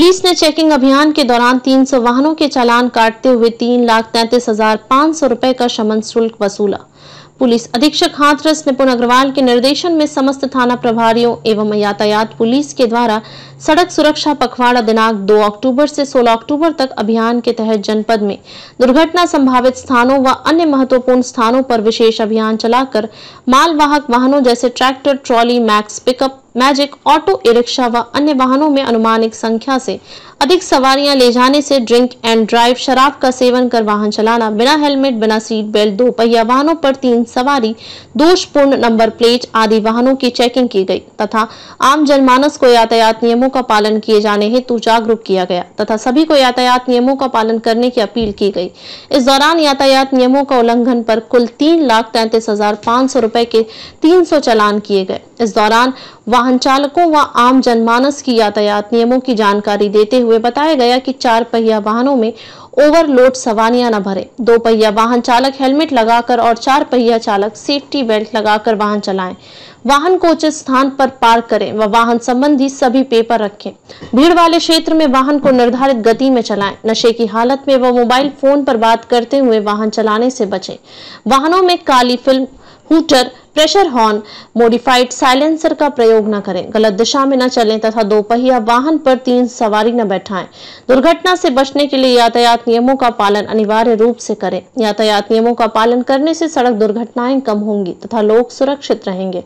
police ने checking अभियान के दौरान 300 वाहनों के चालान काटते हुए तीन लाख तैंतीस हजार पांच सौ रुपए का शमन शुल्क वसूला पुलिस अधीक्षक हाथरस निपुण अग्रवाल के निर्देशन में समस्त थाना प्रभारियों एवं यातायात पुलिस के द्वारा सड़क सुरक्षा पखवाड़ा दिनांक 2 अक्टूबर से 16 अक्टूबर तक अभियान के तहत जनपद में दुर्घटना संभावित स्थानों व अन्य महत्वपूर्ण स्थानों पर विशेष अभियान चलाकर मालवाहक वाहनों जैसे tractor trolley Max pickup Magic auto e rickshaw व अन्य वाहनों में अनुमानिक संख्या से अधिक सवारियां ले जाने से ड्रिंक एंड ड्राइव शराब का सेवन कर वाहन चलाना बिना हेलमेट बिना सीट बेल्ट दो पहिया वाहनों पर तीन सवारी दोषपूर्ण नंबर प्लेट आदि वाहनों की चेकिंग की गई तथा आम जनमानस को यातायात नियमों का पालन किए जाने हेतु जागरूक किया गया तथा सभी को यातायात नियमों का पालन करने की अपील की गई इस दौरान यातायात नियमों का उल्लंघन पर कुल तीन लाख तैंतीस हजार पांच सौ रुपए के तीन सौ चलान किए गए इस दौरान वाहन चालकों व वा आम जनमानस की यातायात नियमों की जानकारी देते हुए बताया गया कि चार पहिया वाहनों में ओवरलोड सवारियां न भरे दो पहिया वाहन चालक हेलमेट लगाकर और चार पहिया चालक सेफ्टी बेल्ट लगाकर वाहन चलाएं वाहन को उचित स्थान पर पार्क करें व वाहन संबंधी सभी पेपर रखें भीड़ वाले क्षेत्र में वाहन को निर्धारित गति में चलाएं नशे की हालत में व मोबाइल फोन पर बात करते हुए वाहन चलाने से बचे वाहनों में काली film hooter pressure horn modified silencer का प्रयोग न करें गलत दिशा में न चलें तथा दोपहिया वाहन पर तीन सवारी न बैठाएं दुर्घटना से बचने के लिए यातायात नियमों का पालन अनिवार्य रूप से करें यातायात नियमों का पालन करने से सड़क दुर्घटनाएं कम होंगी तथा लोग सुरक्षित रहेंगे